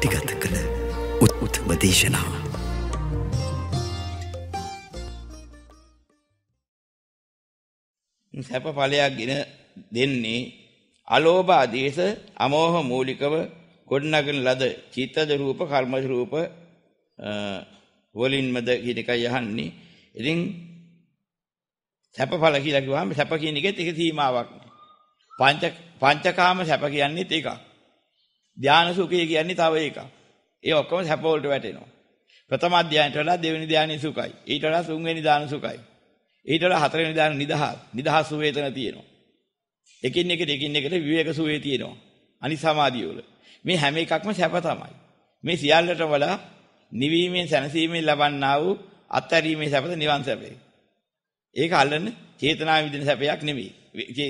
යටිගත කළ උත්උත්ම දේශනාව. සැප ඵලයක් ගෙන දෙන්නේ අලෝභ ආදේශ අමෝහ මූලිකව ගොඩනගන ලද චිත්තද රූප කර්මද රූප වලින්මද කියන එකයි අහන්නේ. ඉතින් සැප ඵල කියලා කිව්වහම සැප කියන එකෙත් ඒක සීමාවක් නෑ. පංච පංචකාම සැප කියන්නේත් එකක්. ධානා සුඛය කියන්නේ තව එකක්. ඒ ඔක්කොම සැප වලට වැටෙනවා. ප්‍රථම ධානයට වඩා දෙවෙනි ධානය සුඛයි. ඊට වඩා තුන්වෙනි ධාන සුඛයි. ඊට වඩා හතරවෙනි ධාන නිදහස්. නිදහස් සුවේතන තියෙනවා. එකින් එකට එකින් එකට විවේක සුවේ තියෙනවා. අනිත් සමාධිය වල. මේ හැම එකක්ම සැප තමයි. මේ සියල්ලට වඩා නිවීමෙන් සැනසීමෙන් ලබන්නා වූ අත්හැරීමේ සැපද නිවන් සැපේ. ඒක අල්ලන චේතනා විදින සැපයක් නෙමෙයි.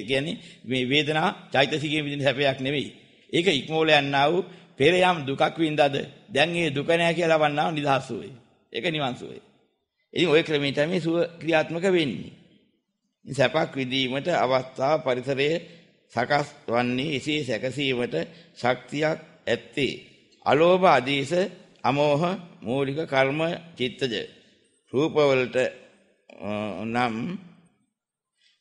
කියන්නේ මේ වේදනා චෛතසිකයේ විදින සැපයක් නෙමෙයි. ඒක ඉක්මෝල යන්නා වූ පෙර යම් දුකක් වින්දාද දැන් ඒ දුක නෑ කියලා වන්නා නිදහස වේ. ඒක නිවන් සුවේ. ඉතින් ওই ක්‍රමයෙන් තමයි සුව ක්‍රියාත්මක වෙන්නේ. සැපක් විඳීමට අවස්ථාව පරිසරය සකස් වන්නේ එසේ සැකසීමට ශක්තියක් ඇත්තේ. අලෝභ ආදීස අමෝහ මූලික කර්ම චිත්තජ රූපවලට නම්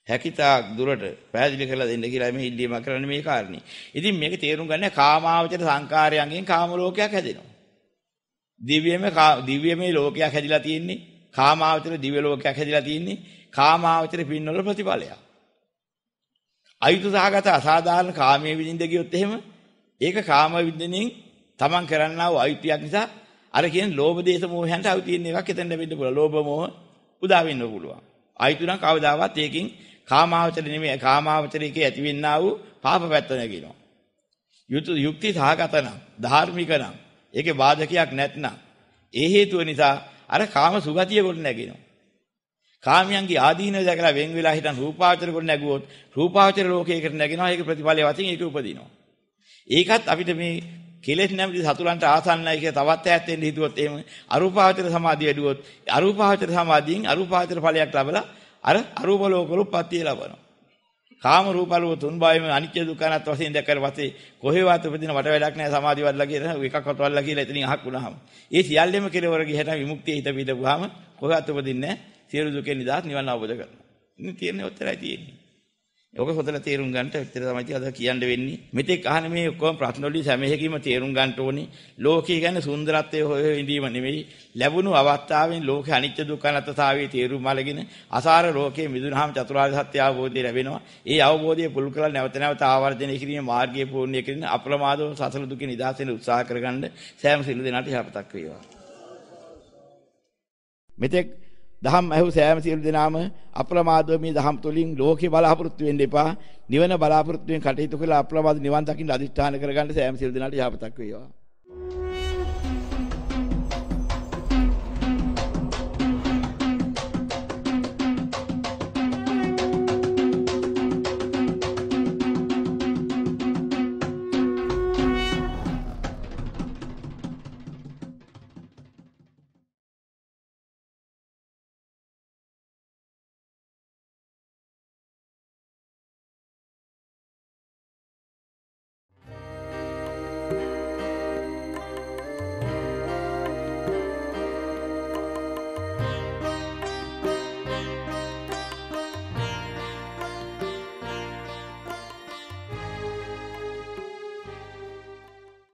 හැකිතාක් දුරට පැහැදිලි කරලා දෙන්න කියලා මේ ඉල්ලීමක් කරන්නේ මේ කාරණේ. ඉතින් මේක තේරුම් ගන්න කාමාවචර සංකාරයන්ගෙන් කාම ලෝකයක් හැදෙනවා. දිව්‍යමය දිව්‍යමය ලෝකයක් හැදිලා තියෙන්නේ. කාමාවචර දිව්‍ය ලෝකයක් හැදිලා තියෙන්නේ. කාමාවචර පින්නවල ප්‍රතිඵලයක්. අයුතුසහගත අසාධාරණ කාමයේ විඳින්ද ගියොත් එහෙම ඒක කාම විඳින්නෙන් තමන් කරන්නා වූ අයුතියක් නිසා අර කියන ලෝභ දේශ මොහයන්ට අවු තියෙන එකක් එතන ලැබෙන්න පුළුවන්. ලෝභ මොහ උදා වෙන්න පුළුවන්. අයුතුණක් කවදාවත් ඒකෙන් කාමාවචර නෙමෙයි කාමාවචරයේ ඇතිවෙන්නා වූ පාප පැත්ත නැගිනවා. යුතු යුක්ති සහගත නම් ධාර්මික නම් ඒකේ බාධකයක් නැත්නම් ඒ හේතුව නිසා අර කාම සුගතිය ගොඩ නැගිනවා. කාමයන්ගේ ආදීනව දැකලා වෙන් වෙලා හිටන් රූපාවචර ගොඩ නැගුවොත් රූපාවචර ලෝකයකට නැගිනවා ඒක ප්‍රතිඵලයේ වශයෙන් ඒක උපදිනවා. ඒකත් අපිට මේ කෙලෙස් නැමැති සතුලන්ට ආසන්නයි කියලා තවත් ඈත් වෙන්න හිතුවොත් එහෙම අරූපාවචර සමාධිය වැඩුවොත් අරූපාවචර සමාධියෙන් අරූපාවචර ඵලයක් ලැබලා අර අරූප ලෝකවල උප්පත්තිය ලබනවා. කාම රූප අරූප තුන් භාවයේම අනිත්‍ය දුක්ඛ අනාත්ම වශයෙන් දැක්කට පස්සේ කොහෙවත් උපදින වට වැඩක් නැහැ සමාධි වඩලා කියලා එකක්වත් වඩලා කියලා එතනින් අහක් වුණාම. ඒ සියල්ලෙම කෙලවර ගිහට විමුක්තිය හිත පිටපුවාම කොහෙවත් උපදින්නේ නැහැ. සියලු දුකෙන් නිදහස් නිවන් අවබෝධ කරගන්න. ඉතින් තියෙන්නේ ඔච්චරයි තියෙන්නේ. ඔබ හොදලා තේරුම් ගන්නට විතර තමයි අද කියන්න වෙන්නේ. මෙතෙක් අහන මේ ඔක්කොම ප්‍රශ්න වලින් සෑමෙහිකීම තේරුම් ගන්න ඕනේ. ලෝකයේ ගැන සුන්දරත්වයේ හොය විඳීම නෙමෙයි. ලැබුණු අවස්ථාවෙන් ලෝකේ අනිත්‍ය දුක්ඛ අනාත්මතාවයේ තේරුම් අරගෙන අසාර ලෝකයේ මිදුණාම චතුරාර්ය සත්‍ය අවබෝධය ලැබෙනවා. ඒ අවබෝධය පුළුල් කරලා නැවත නැවත ආවර්ජනය කිරීමේ මාර්ගය පූර්ණය කරගෙන අප්‍රමාදව සසල දුකේ නිදහස වෙන උත්සාහ කරගන්න සෑම සිළු දෙනාට යහපතක් වේවා. මෙතෙක් දහම් ඇහු සෑම සියලු දෙනාම අප්‍රමාදව මේ දහම් තුලින් ලෝකේ බලාපොරොත්තු වෙන්න එපා. නිවන බලාපොරොත්තුෙන් කටයුතු කරලා අප්‍රමාද නිවන් දකින්න අදිෂ්ඨාන කරගන්න සෑම සියලු දෙනාට යහපතක් වේවා.